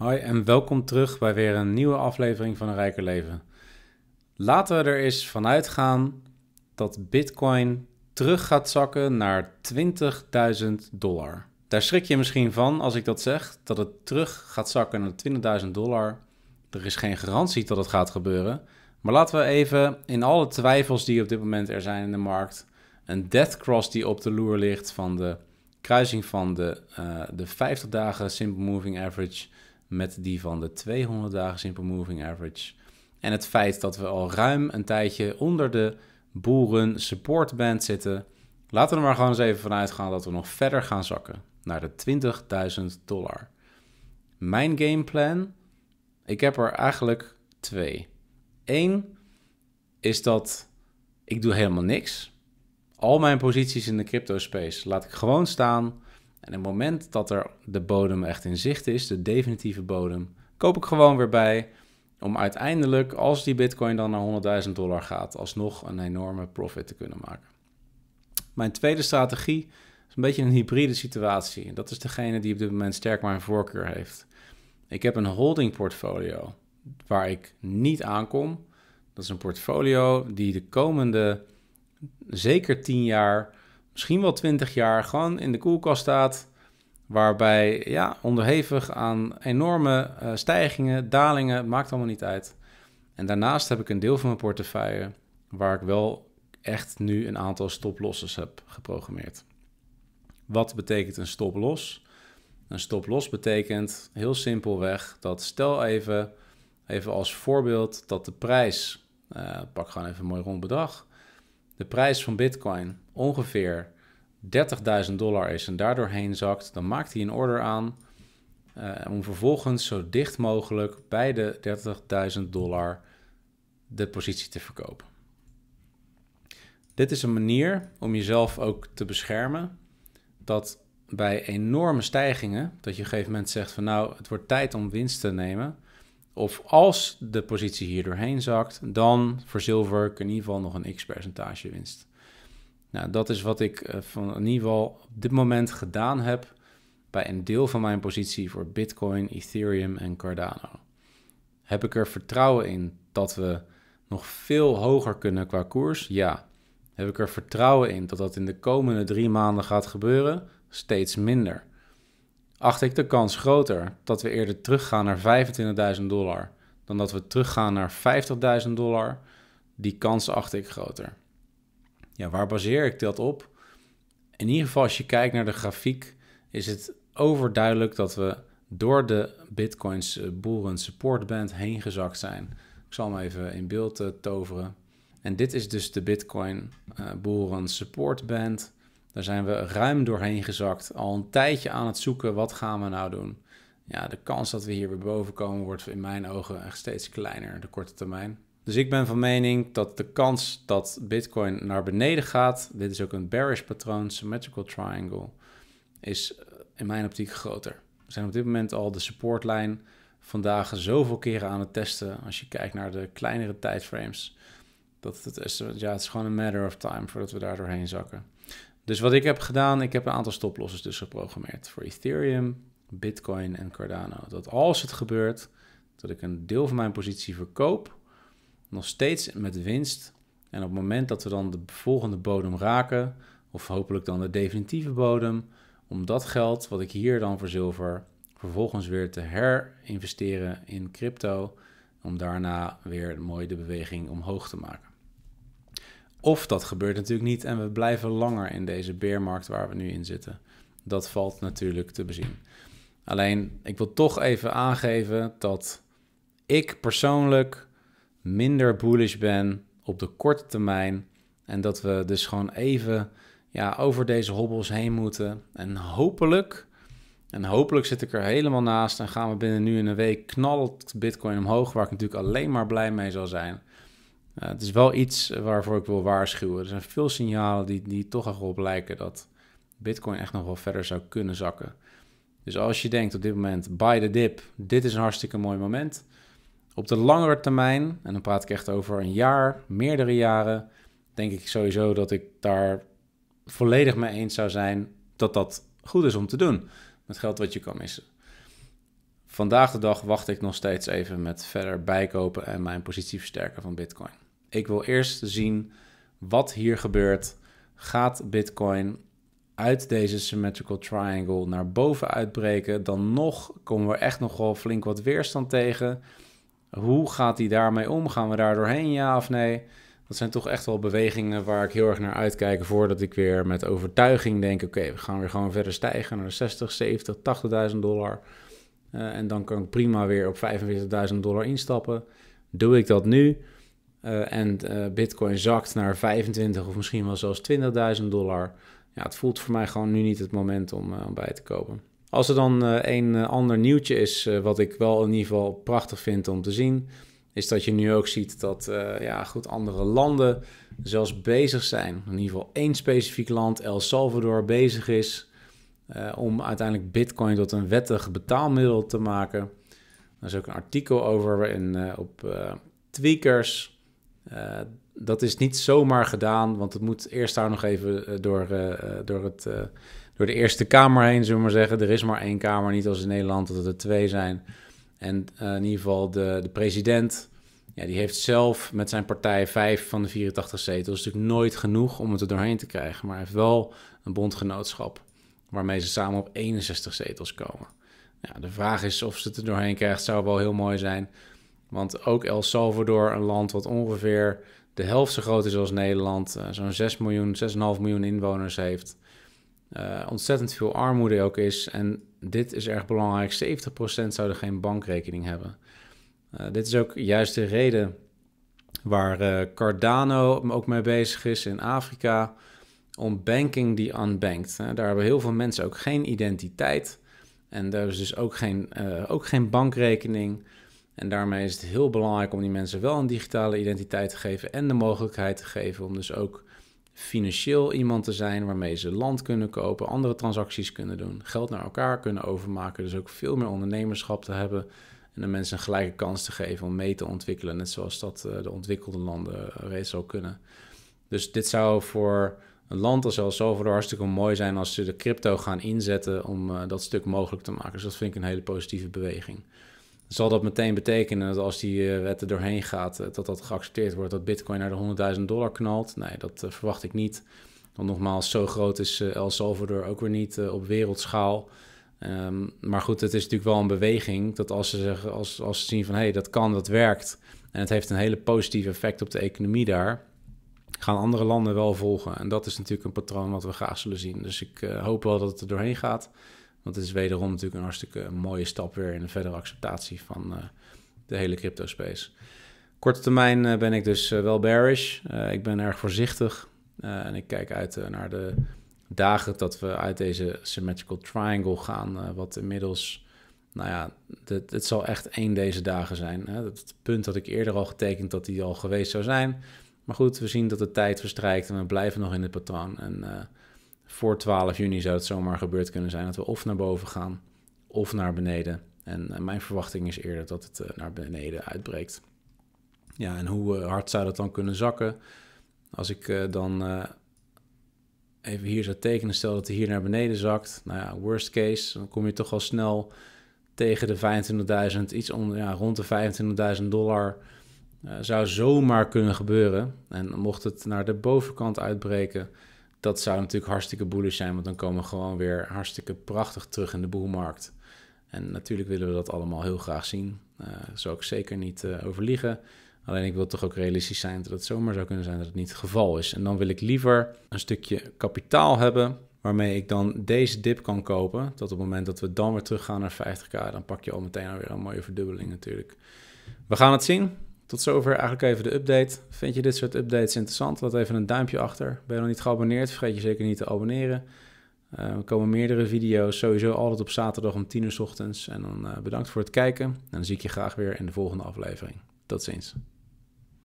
Hoi en welkom terug bij weer een nieuwe aflevering van Een Rijker Leven. Laten we er eens vanuit gaan dat Bitcoin terug gaat zakken naar 20.000 dollar. Daar schrik je misschien van als ik dat zeg, dat het terug gaat zakken naar 20.000 dollar. Er is geen garantie dat het gaat gebeuren. Maar laten we even in alle twijfels die op dit moment er zijn in de markt, een death cross die op de loer ligt van de kruising van de, eh, de 50 dagen simple moving average met die van de 200 dagen Simple Moving Average. En het feit dat we al ruim een tijdje onder de boeren support band zitten. Laten we er maar gewoon eens even vanuit gaan dat we nog verder gaan zakken naar de 20.000 dollar. Mijn gameplan, ik heb er eigenlijk twee. Eén is dat ik doe helemaal niks. Al mijn posities in de crypto space laat ik gewoon staan. En het moment dat er de bodem echt in zicht is, de definitieve bodem, koop ik gewoon weer bij. Om uiteindelijk, als die bitcoin dan naar 100.000 dollar gaat, alsnog een enorme profit te kunnen maken. Mijn tweede strategie is een beetje een hybride situatie. En dat is degene die op dit moment sterk mijn voorkeur heeft. Ik heb een holding portfolio waar ik niet aankom. Dat is een portfolio die de komende zeker 10 jaar misschien wel 20 jaar gewoon in de koelkast staat. Waarbij, ja, onderhevig aan enorme eh, stijgingen, dalingen, maakt allemaal niet uit. En daarnaast heb ik een deel van mijn portefeuille waar ik wel echt nu een aantal stoplosses heb geprogrammeerd. Wat betekent een stoploss? Een stoploss betekent heel simpelweg dat stel even, even als voorbeeld dat de prijs, eh, pak gewoon even een mooi rond bedrag, de prijs van Bitcoin ongeveer 30.000 dollar is en daardoorheen zakt, dan maakt hij een order aan eh, om vervolgens zo dicht mogelijk bij de 30.000 dollar de positie te verkopen. Dit is een manier om jezelf ook te beschermen dat bij enorme stijgingen, dat je op een gegeven moment zegt van nou, het wordt tijd om winst te nemen. Of als de positie hier doorheen zakt, dan verzilver ik in ieder geval nog een x percentage winst. Nou, dat is wat ik eh, van in ieder geval op dit moment gedaan heb bij een deel van mijn positie voor Bitcoin, Ethereum en Cardano. Heb ik er vertrouwen in dat we nog veel hoger kunnen qua koers? Ja. Heb ik er vertrouwen in dat dat in de komende drie maanden gaat gebeuren? Steeds minder. Acht ik de kans groter dat we eerder teruggaan naar 25.000 dollar dan dat we teruggaan naar 50.000 dollar? Die kans acht ik groter ja, waar baseer ik dat op? In ieder geval, als je kijkt naar de grafiek, is het overduidelijk dat we door de Bitcoins eh, Boeren Support Band heen gezakt zijn. Ik zal hem even in beeld eh, toveren. En dit is dus de Bitcoin eh, Boeren Support Band. Daar zijn we ruim doorheen gezakt. Al een tijdje aan het zoeken, wat gaan we nou doen? Ja, de kans dat we hier weer boven komen wordt in mijn ogen echt steeds kleiner, de korte termijn. Dus ik ben van mening dat de kans dat Bitcoin naar beneden gaat, dit is ook een bearish patroon, symmetrical triangle, is eh, in mijn optiek groter. We zijn op dit moment al de supportlijn vandaag zoveel keren aan het testen. Als je kijkt naar de kleinere tijdframes, dat het is, ja, het is gewoon een matter of time voordat we daar doorheen zakken. Dus wat ik heb gedaan, ik heb een aantal stoplosses dus geprogrammeerd voor Ethereum, Bitcoin en Cardano. Dat als het gebeurt, dat ik een deel van mijn positie verkoop nog steeds met winst. En op het moment dat we dan de volgende bodem raken, of hopelijk dan de definitieve bodem, om dat geld wat ik hier dan verzilver vervolgens weer te herinvesteren in crypto, om daarna weer mooi de beweging omhoog te maken. Of dat gebeurt natuurlijk niet en we blijven langer in deze beermarkt waar we nu in zitten. Dat valt natuurlijk te bezien. Alleen, ik wil toch even aangeven dat ik persoonlijk minder bullish ben op de korte termijn. En dat we dus gewoon even ja, over deze hobbels heen moeten. En hopelijk, en hopelijk zit ik er helemaal naast en gaan we binnen nu in een week knallend Bitcoin omhoog, waar ik natuurlijk alleen maar blij mee zal zijn. Eh, het is wel iets waarvoor ik wil waarschuwen. Er zijn veel signalen die, die toch echt op lijken dat Bitcoin echt nog wel verder zou kunnen zakken. Dus als je denkt op dit moment, buy the dip, dit is een hartstikke mooi moment. Op de langere termijn, en dan praat ik echt over een jaar, meerdere jaren, denk ik sowieso dat ik daar volledig mee eens zou zijn dat dat goed is om te doen met geld wat je kan missen. Vandaag de dag wacht ik nog steeds even met verder bijkopen en mijn positie versterken van Bitcoin. Ik wil eerst zien wat hier gebeurt. Gaat Bitcoin uit deze symmetrical triangle naar boven uitbreken? Dan nog komen we echt nogal flink wat weerstand tegen. Hoe gaat hij daarmee om? Gaan we daar doorheen, ja of nee? Dat zijn toch echt wel bewegingen waar ik heel erg naar uitkijk voordat ik weer met overtuiging denk: oké, we gaan weer gewoon verder stijgen naar 60, 70, 80.000 dollar. Eh, en dan kan ik prima weer op 45.000 dollar instappen. Doe ik dat nu eh, en eh, Bitcoin zakt naar 25 of misschien wel zelfs 20.000 dollar. Ja, het voelt voor mij gewoon nu niet het moment om, om bij te kopen. Als er dan eh, een eh, ander nieuwtje is, eh, wat ik wel in ieder geval prachtig vind om te zien, is dat je nu ook ziet dat ja, goed, andere landen zelfs bezig zijn. In ieder geval één specifiek land, El Salvador, bezig is om uiteindelijk Bitcoin tot een wettig betaalmiddel te maken. Er is ook een artikel over in op Tweakers. dat is niet zomaar gedaan, want het moet eerst daar nog even door, door het door de Eerste Kamer heen, zullen we maar zeggen. Er is maar één Kamer, niet als in Nederland dat er twee zijn. En eh, in ieder geval de, de president, ja, die heeft zelf met zijn partij vijf van de 84 zetels. Dat is natuurlijk nooit genoeg om het er doorheen te krijgen. Maar hij heeft wel een bondgenootschap waarmee ze samen op 61 zetels komen. Ja, de vraag is of ze het er doorheen krijgt, zou wel heel mooi zijn. Want ook El Salvador, een land wat ongeveer de helft zo groot is als Nederland, eh, zo'n 6 miljoen, 6,5 miljoen inwoners heeft, eh, ontzettend veel armoede ook is. En dit is erg belangrijk, 70% zouden geen bankrekening hebben. Eh, dit is ook juist de reden waar eh, Cardano ook mee bezig is in Afrika, om banking die unbankt. daar hebben heel veel mensen ook geen identiteit en daar is dus ook geen, ook geen bankrekening. En daarmee is het heel belangrijk om die mensen wel een digitale identiteit te geven en de mogelijkheid te geven om dus ook financieel iemand te zijn waarmee ze land kunnen kopen, andere transacties kunnen doen, geld naar elkaar kunnen overmaken, dus ook veel meer ondernemerschap te hebben en de mensen een gelijke kans te geven om mee te ontwikkelen, net zoals dat eh, de ontwikkelde landen eh, reeds al kunnen. Dus dit zou voor een land als El hartstikke mooi zijn als ze de crypto gaan inzetten om eh, dat stuk mogelijk te maken. Dus dat vind ik een hele positieve beweging zal dat meteen betekenen dat als die eh, wet er doorheen gaat, eh, dat dat geaccepteerd wordt, dat Bitcoin naar de 100.000 dollar knalt? Nee, dat eh, verwacht ik niet. Want nogmaals, zo groot is El Salvador ook weer niet op wereldschaal. Ehm, maar goed, het is natuurlijk wel een beweging dat als ze, zeggen, als, als ze zien van hé, hey, dat kan, dat werkt en het heeft een hele positief effect op de economie daar, gaan andere landen wel volgen. En dat is natuurlijk een patroon wat we graag zullen zien. Dus ik hoop wel dat het er doorheen gaat. Want het is wederom natuurlijk een hartstikke mooie stap weer in de verdere acceptatie van eh, de hele crypto space. Korte termijn eh, ben ik dus eh, wel bearish. ik ben erg voorzichtig. en ik kijk uit naar de dagen dat we uit deze symmetrical triangle gaan. wat inmiddels, nou ja, het zal echt één deze dagen zijn. Hè? Het punt dat ik eerder al getekend dat die al geweest zou zijn. Maar goed, we zien dat de tijd verstrijkt en we blijven nog in het patroon. En voor 12 juni zou het zomaar gebeurd kunnen zijn dat we of naar boven gaan of naar beneden. En eh, mijn verwachting is eerder dat het eh, naar beneden uitbreekt. Ja, en hoe eh, hard zou dat dan kunnen zakken? Als ik dan even hier zou tekenen, stel dat hij hier naar beneden zakt. Nou ja, worst case, dan kom je toch al snel tegen de 25.000, iets onder, ja, rond de 25.000 dollar. zou zomaar kunnen gebeuren. En mocht het naar de bovenkant uitbreken, dat zou natuurlijk hartstikke boelisch zijn, want dan komen we gewoon weer hartstikke prachtig terug in de boelmarkt. En natuurlijk willen we dat allemaal heel graag zien. Eh, zou ik zeker niet uh, Alleen ik wil toch ook realistisch zijn dat het zomaar zou kunnen zijn dat het niet het geval is. En dan wil ik liever een stukje kapitaal hebben waarmee ik dan deze dip kan kopen. Tot op het moment dat we dan weer teruggaan naar 50k, dan pak je al meteen alweer een mooie verdubbeling natuurlijk. We gaan het zien. Tot zover eigenlijk even de update. Vind je dit soort updates interessant? Laat even een duimpje achter. Ben je nog niet geabonneerd? Vergeet je zeker niet te abonneren. Uh, er komen meerdere video's, sowieso altijd op zaterdag om 10 uur s ochtends. En dan eh, bedankt voor het kijken. En dan zie ik je graag weer in de volgende aflevering. Tot ziens.